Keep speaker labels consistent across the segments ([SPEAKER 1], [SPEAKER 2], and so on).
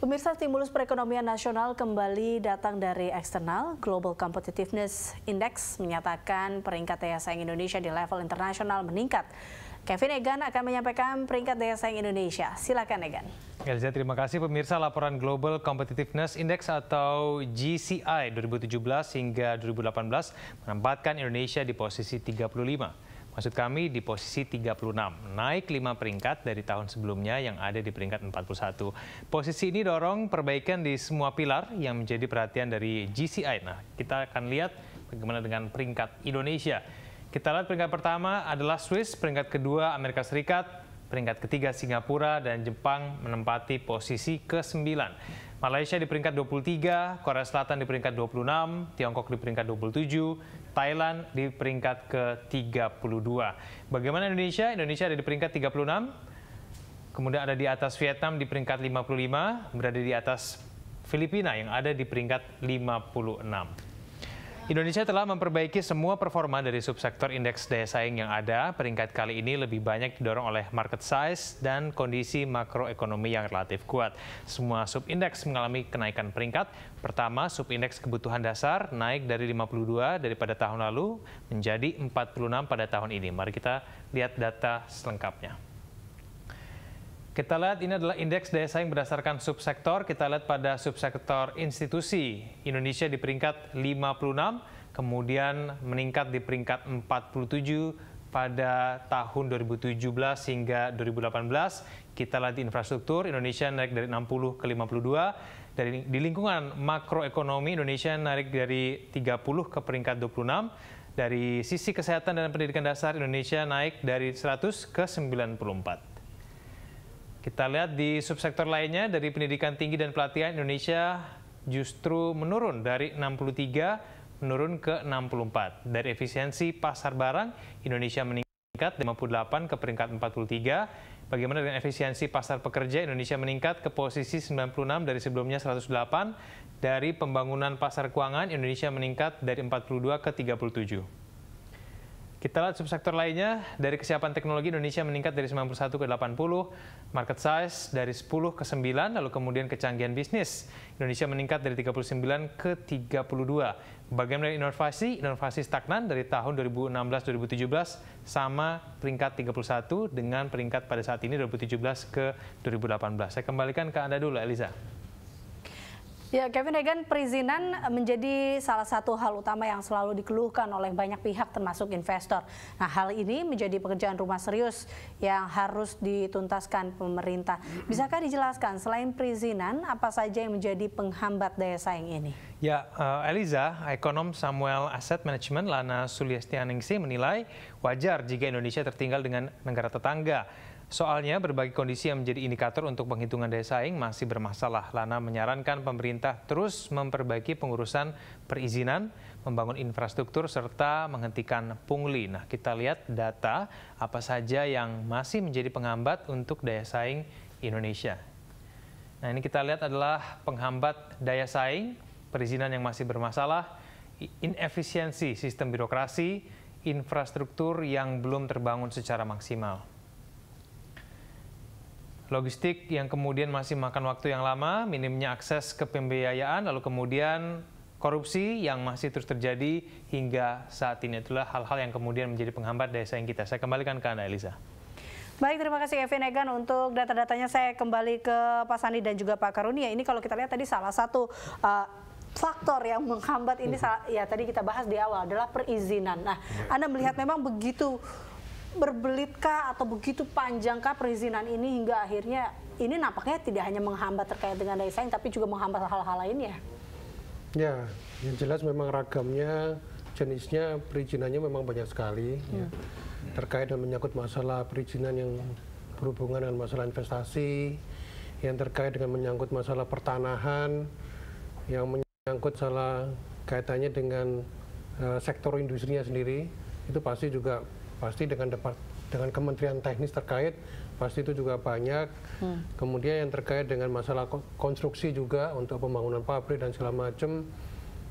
[SPEAKER 1] Pemirsa stimulus perekonomian nasional kembali datang dari eksternal. Global Competitiveness Index menyatakan peringkat daya saing Indonesia di level internasional meningkat. Kevin Egan akan menyampaikan peringkat daya saing Indonesia. Silakan Egan.
[SPEAKER 2] Elza, terima kasih pemirsa laporan Global Competitiveness Index atau GCI 2017 hingga 2018 menempatkan Indonesia di posisi 35 maksud kami di posisi 36, naik 5 peringkat dari tahun sebelumnya yang ada di peringkat 41. Posisi ini dorong perbaikan di semua pilar yang menjadi perhatian dari GCI. Nah, kita akan lihat bagaimana dengan peringkat Indonesia. Kita lihat peringkat pertama adalah Swiss, peringkat kedua Amerika Serikat, peringkat ketiga Singapura, dan Jepang menempati posisi ke-9. Malaysia di peringkat 23, Korea Selatan di peringkat 26, Tiongkok di peringkat 27, Thailand di peringkat ke-32. Bagaimana Indonesia? Indonesia ada di peringkat 36, kemudian ada di atas Vietnam di peringkat 55, berada di atas Filipina yang ada di peringkat 56. Indonesia telah memperbaiki semua performa dari subsektor indeks daya saing yang ada. Peringkat kali ini lebih banyak didorong oleh market size dan kondisi makroekonomi yang relatif kuat. Semua subindeks mengalami kenaikan peringkat. Pertama, subindeks kebutuhan dasar naik dari 52 daripada tahun lalu menjadi 46 pada tahun ini. Mari kita lihat data selengkapnya. Kita lihat ini adalah indeks daya saing berdasarkan subsektor. Kita lihat pada subsektor institusi, Indonesia di peringkat 56, kemudian meningkat di peringkat 47 pada tahun 2017 hingga 2018. Kita lihat di infrastruktur, Indonesia naik dari 60 ke 52. Dari, di lingkungan makroekonomi, Indonesia naik dari 30 ke peringkat 26. Dari sisi kesehatan dan pendidikan dasar, Indonesia naik dari 100 ke 94. Kita lihat di subsektor lainnya dari pendidikan tinggi dan pelatihan Indonesia justru menurun dari 63 menurun ke 64. Dari efisiensi pasar barang Indonesia meningkat 58 ke peringkat 43. Bagaimana dengan efisiensi pasar pekerja Indonesia meningkat ke posisi 96 dari sebelumnya 108. Dari pembangunan pasar keuangan Indonesia meningkat dari 42 ke 37. Kita lihat subsektor lainnya, dari kesiapan teknologi Indonesia meningkat dari 91 ke 80, market size dari 10 ke 9, lalu kemudian kecanggihan bisnis. Indonesia meningkat dari 39 ke 32. dua bagaimana inovasi, inovasi stagnan dari tahun 2016-2017 sama peringkat 31 dengan peringkat pada saat ini 2017 ke 2018. Saya kembalikan ke Anda dulu, Eliza.
[SPEAKER 1] Ya, Kevin Regan, perizinan menjadi salah satu hal utama yang selalu dikeluhkan oleh banyak pihak termasuk investor. Nah, hal ini menjadi pekerjaan rumah serius yang harus dituntaskan pemerintah. Bisakah dijelaskan selain perizinan apa saja yang menjadi penghambat daya saing ini?
[SPEAKER 2] Ya, uh, Eliza, ekonom Samuel Asset Management Lana Suliastianingsi menilai wajar jika Indonesia tertinggal dengan negara tetangga Soalnya berbagai kondisi yang menjadi indikator untuk penghitungan daya saing masih bermasalah. Lana menyarankan pemerintah terus memperbaiki pengurusan perizinan, membangun infrastruktur, serta menghentikan pungli. Nah, kita lihat data apa saja yang masih menjadi penghambat untuk daya saing Indonesia. Nah, ini kita lihat adalah penghambat daya saing, perizinan yang masih bermasalah, inefisiensi sistem birokrasi, infrastruktur yang belum terbangun secara maksimal logistik yang kemudian masih makan waktu yang lama, minimnya akses ke pembiayaan, lalu kemudian korupsi yang masih terus terjadi hingga saat ini. Itulah hal-hal yang kemudian menjadi penghambat daya saing kita. Saya kembalikan ke Anda, Elisa.
[SPEAKER 1] Baik, terima kasih Kevin Egan untuk data-datanya. Saya kembali ke Pak Sandi dan juga Pak Karunia. Ini kalau kita lihat tadi salah satu uh, faktor yang menghambat ini, hmm. ya tadi kita bahas di awal adalah perizinan. Nah, ya. Anda melihat memang begitu berbelitkah atau begitu panjangkah perizinan ini hingga akhirnya ini nampaknya tidak hanya menghambat terkait dengan daya saing tapi juga menghambat hal-hal lainnya.
[SPEAKER 3] Ya, yang jelas memang ragamnya, jenisnya, perizinannya memang banyak sekali. Ya. Hmm. Ya. Terkait dan menyangkut masalah perizinan yang berhubungan dengan masalah investasi, yang terkait dengan menyangkut masalah pertanahan, yang menyangkut salah kaitannya dengan uh, sektor industrinya sendiri, itu pasti juga pasti dengan depart dengan kementerian teknis terkait pasti itu juga banyak hmm. kemudian yang terkait dengan masalah konstruksi juga untuk pembangunan pabrik dan segala macam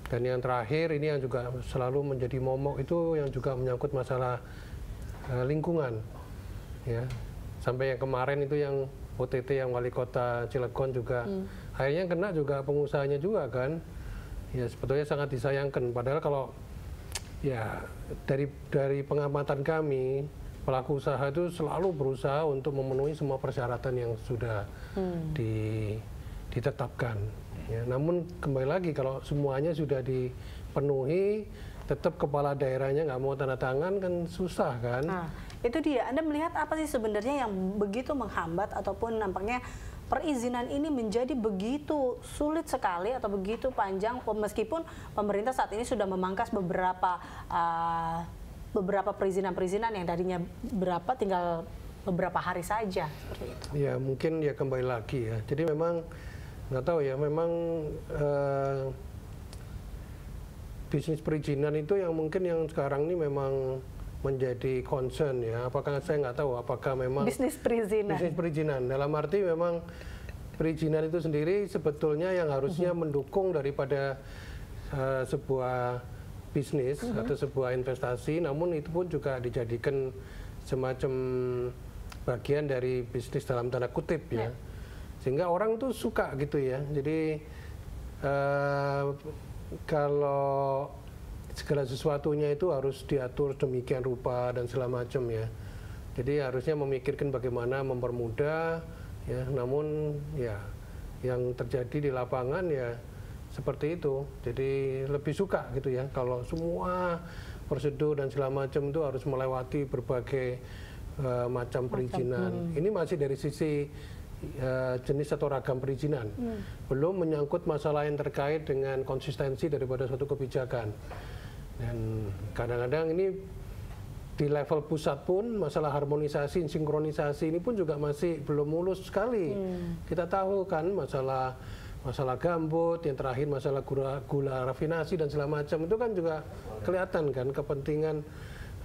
[SPEAKER 3] dan yang terakhir ini yang juga selalu menjadi momok itu yang juga menyangkut masalah uh, lingkungan ya sampai yang kemarin itu yang OTT yang wali kota Cilegon juga hmm. akhirnya kena juga pengusahanya juga kan ya sebetulnya sangat disayangkan padahal kalau Ya, dari dari pengamatan kami pelaku usaha itu selalu berusaha untuk memenuhi semua persyaratan yang sudah hmm. di, ditetapkan. Ya, namun kembali lagi kalau semuanya sudah dipenuhi, tetap kepala daerahnya nggak mau tanda tangan kan susah kan? Nah,
[SPEAKER 1] itu dia. Anda melihat apa sih sebenarnya yang begitu menghambat ataupun nampaknya perizinan ini menjadi begitu sulit sekali atau begitu panjang meskipun pemerintah saat ini sudah memangkas beberapa uh, beberapa perizinan-perizinan yang tadinya berapa tinggal beberapa hari saja seperti itu.
[SPEAKER 3] Ya mungkin ya kembali lagi ya. Jadi memang nggak tahu ya memang uh, bisnis perizinan itu yang mungkin yang sekarang ini memang menjadi concern ya. Apakah saya nggak tahu apakah memang bisnis
[SPEAKER 1] perizinan. Bisnis
[SPEAKER 3] perizinan dalam arti memang perizinan itu sendiri sebetulnya yang harusnya mm -hmm. mendukung daripada uh, sebuah bisnis mm -hmm. atau sebuah investasi, namun itu pun juga dijadikan semacam bagian dari bisnis dalam tanda kutip ya. Yeah. Sehingga orang tuh suka gitu ya. Jadi uh, kalau segala sesuatunya itu harus diatur demikian rupa dan segala macam ya. Jadi harusnya memikirkan bagaimana mempermudah ya, namun ya yang terjadi di lapangan ya seperti itu. Jadi lebih suka gitu ya kalau semua prosedur dan segala macam itu harus melewati berbagai uh, macam perizinan. Hmm. Ini masih dari sisi uh, jenis atau ragam perizinan. Hmm. Belum menyangkut masalah yang terkait dengan konsistensi daripada suatu kebijakan. Dan kadang-kadang ini di level pusat pun masalah harmonisasi, sinkronisasi ini pun juga masih belum mulus sekali. Hmm. Kita tahu kan masalah masalah gambut, yang terakhir masalah gula, gula rafinasi dan segala macam itu kan juga kelihatan kan kepentingan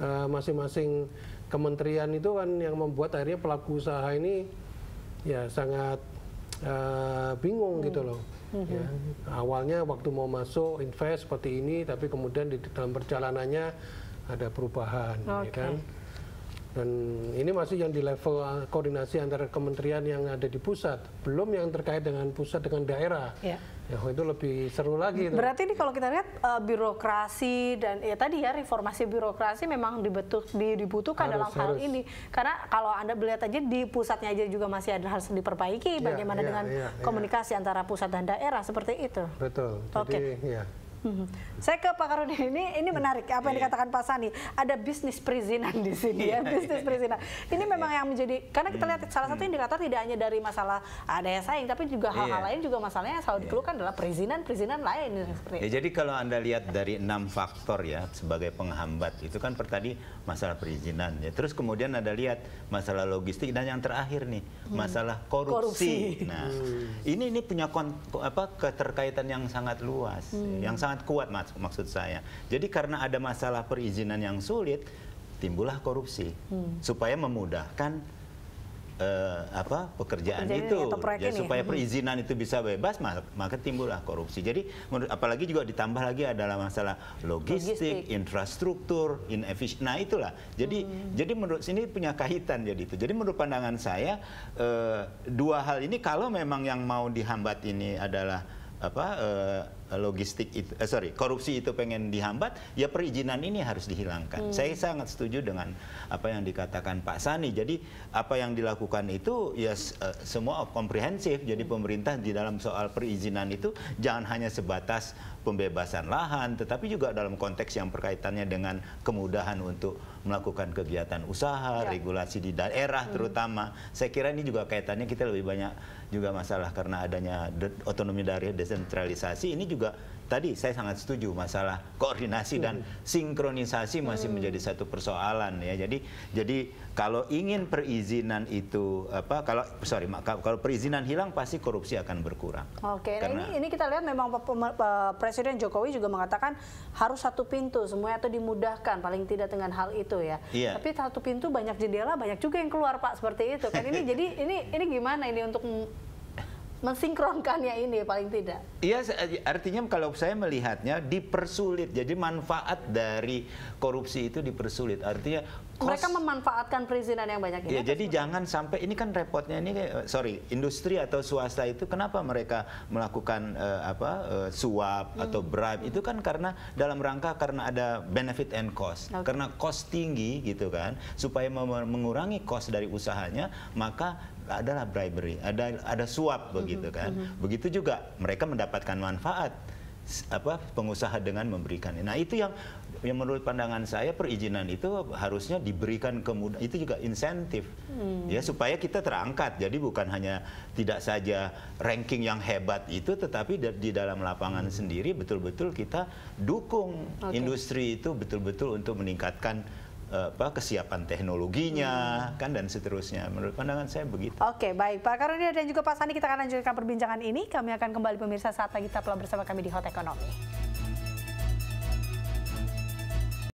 [SPEAKER 3] eh, masing-masing uh, kementerian itu kan yang membuat akhirnya pelaku usaha ini ya sangat uh, bingung gitu hmm. gitu loh. Mm -hmm. ya. Awalnya waktu mau masuk invest seperti ini, tapi kemudian di dalam perjalanannya ada perubahan, okay. ya kan? Dan ini masih yang di level eh, koordinasi antara kementerian yang ada di pusat, belum yang terkait dengan pusat dengan daerah. Ya. Ya, itu lebih seru lagi. Berarti
[SPEAKER 1] ini kalau kita lihat uh, birokrasi dan ya tadi ya reformasi birokrasi memang dibetuk, dibutuhkan harus, dalam hal ini. Karena kalau Anda melihat aja di pusatnya aja juga masih ada harus diperbaiki ya, bagaimana ya, dengan ya, komunikasi antara pusat dan daerah seperti itu.
[SPEAKER 2] Betul. Oke. okay. ya.
[SPEAKER 1] Saya ke Pak Karunia ini, ini menarik apa yang iya. dikatakan Pak Sani. Ada bisnis perizinan di sini ya, iya, iya, bisnis perizinan. Ini memang yang menjadi karena kita lihat hmm, salah satu hmm. indikator tidak hanya dari masalah ah, yang saing, tapi juga hal-hal lain juga masalahnya yang selalu dikeluhkan adalah perizinan, perizinan lain.
[SPEAKER 4] Ya, jadi kalau anda lihat dari enam faktor ya sebagai penghambat itu kan pertadi masalah perizinan ya. Terus kemudian anda lihat masalah logistik dan yang terakhir nih hmm. masalah korupsi. korupsi. Nah, ini ini punya kon, apa keterkaitan yang sangat luas, hmm. yang sangat sangat kuat mak maksud saya. Jadi karena ada masalah perizinan yang sulit, timbullah korupsi hmm. supaya memudahkan uh, apa pekerjaan, pekerjaan itu ya, supaya hmm. perizinan itu bisa bebas maka, maka timbullah korupsi jadi apalagi juga ditambah lagi adalah masalah logistik, logistik. infrastruktur inefisien nah itulah jadi hmm. jadi menurut sini punya kaitan jadi itu jadi menurut pandangan saya uh, dua hal ini kalau memang yang mau dihambat ini adalah apa uh, Eh, logistik itu, eh, sorry, korupsi itu pengen dihambat, ya perizinan ini harus dihilangkan. Hmm. Saya sangat setuju dengan apa yang dikatakan Pak Sani. Jadi apa yang dilakukan itu ya uh, semua komprehensif. Jadi hmm. pemerintah di dalam soal perizinan itu jangan hanya sebatas pembebasan lahan, tetapi juga dalam konteks yang berkaitannya dengan kemudahan untuk melakukan kegiatan usaha, ya. regulasi di daerah hmm. terutama. Saya kira ini juga kaitannya kita lebih banyak juga masalah karena adanya otonomi dari desentralisasi ini juga juga tadi saya sangat setuju masalah koordinasi dan hmm. sinkronisasi masih hmm. menjadi satu persoalan ya. Jadi jadi kalau ingin perizinan itu apa kalau sorry kalau perizinan hilang pasti korupsi akan berkurang.
[SPEAKER 1] Oke, nah Karena, ini ini kita lihat memang Presiden Jokowi juga mengatakan harus satu pintu semuanya itu dimudahkan paling tidak dengan hal itu ya. Iya. Tapi satu pintu banyak jendela banyak juga yang keluar Pak seperti itu kan ini jadi ini ini gimana ini untuk mensinkronkannya ini paling tidak.
[SPEAKER 4] Iya, eh, artinya kalau saya melihatnya dipersulit. Jadi manfaat dari korupsi itu dipersulit. Artinya cost, mereka
[SPEAKER 1] memanfaatkan perizinan yang banyak ini.
[SPEAKER 4] Iya jadi sebenarnya? jangan sampai ini kan repotnya ini eh, sorry, industri atau swasta itu kenapa mereka melakukan uh, apa uh, suap hmm. atau bribe itu kan karena dalam rangka karena ada benefit and cost. Okay. Karena cost tinggi gitu kan, supaya mengurangi cost dari usahanya, maka adalah bribery, ada ada suap begitu kan. Mm-hmm. Begitu juga mereka mendapatkan manfaat apa pengusaha dengan memberikan. Nah, itu yang yang menurut pandangan saya perizinan itu harusnya diberikan kemudian itu juga insentif. Hmm. Ya, supaya kita terangkat. Jadi bukan hanya tidak saja ranking yang hebat itu tetapi di dalam lapangan mm. sendiri betul-betul kita dukung okay. industri itu betul-betul untuk meningkatkan apa kesiapan teknologinya hmm. kan dan seterusnya menurut pandangan saya begitu. Oke, baik Pak
[SPEAKER 1] Karunia dan juga Pak Sandi kita akan lanjutkan perbincangan ini. Kami akan kembali pemirsa saat lagi tetaplah bersama kami di Hot Ekonomi.